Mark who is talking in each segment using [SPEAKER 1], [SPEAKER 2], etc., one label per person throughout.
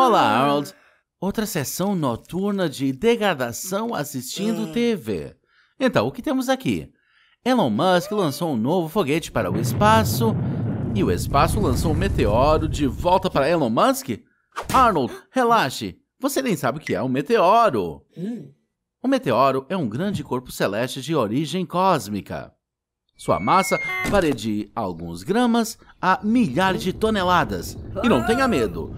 [SPEAKER 1] Olá, Harold. Ah. Outra sessão noturna de degradação assistindo ah. TV. Então, o que temos aqui? Elon Musk lançou um novo foguete para o espaço e o espaço lançou um meteoro de volta para Elon Musk? Arnold, relaxe. Você nem sabe o que é um meteoro. Hum. Um meteoro é um grande corpo celeste de origem cósmica. Sua massa varia de alguns gramas a milhares de toneladas. E não tenha medo,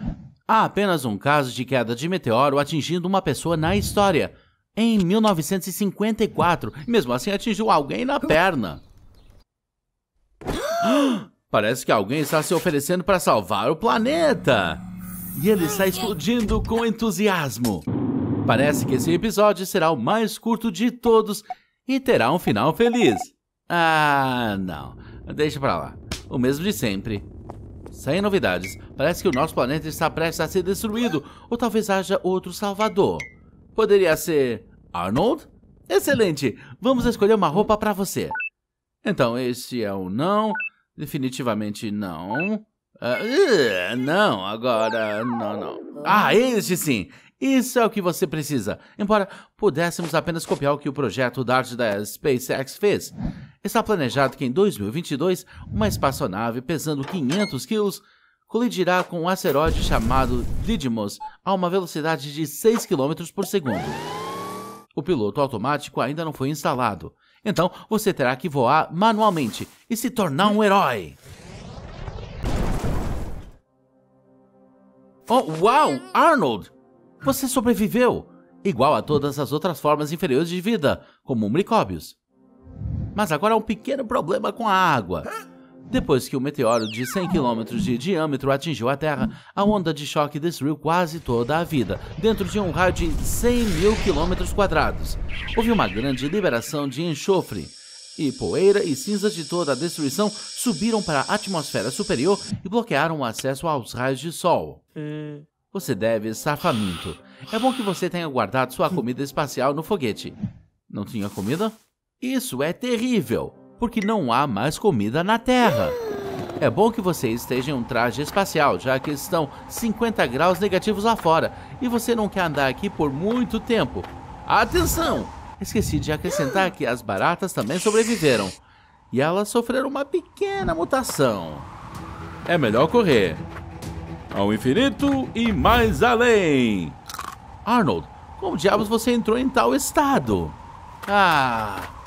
[SPEAKER 1] Há apenas um caso de queda de meteoro atingindo uma pessoa na história. Em 1954, mesmo assim atingiu alguém na perna. Parece que alguém está se oferecendo para salvar o planeta. E ele está explodindo com entusiasmo. Parece que esse episódio será o mais curto de todos e terá um final feliz. Ah, não. Deixa pra lá. O mesmo de sempre. Sem novidades, parece que o nosso planeta está prestes a ser destruído, ou talvez haja outro salvador. Poderia ser Arnold? Excelente! Vamos escolher uma roupa para você. Então, esse é o não. Definitivamente não. uh, não, agora. Não, não. Ah, este sim! Isso é o que você precisa. Embora pudéssemos apenas copiar o que o projeto DART da SpaceX fez está planejado que em 2022 uma espaçonave pesando 500 quilos colidirá com um asteroide chamado Didymos a uma velocidade de 6 km por segundo. O piloto automático ainda não foi instalado, então você terá que voar manualmente e se tornar um herói. Oh, uau, Arnold! Você sobreviveu! Igual a todas as outras formas inferiores de vida, como micróbios. Mas agora há um pequeno problema com a água. Depois que o meteoro de 100 km de diâmetro atingiu a Terra, a onda de choque destruiu quase toda a vida, dentro de um raio de 100 mil km quadrados. Houve uma grande liberação de enxofre, e poeira e cinzas de toda a destruição subiram para a atmosfera superior e bloquearam o acesso aos raios de sol. É. Você deve estar faminto. É bom que você tenha guardado sua comida espacial no foguete. Não tinha comida? Isso é terrível, porque não há mais comida na Terra. É bom que você esteja em um traje espacial, já que estão 50 graus negativos lá fora e você não quer andar aqui por muito tempo. Atenção! Esqueci de acrescentar que as baratas também sobreviveram e elas sofreram uma pequena mutação. É melhor correr ao infinito e mais além. Arnold, como diabos você entrou em tal estado? Ah.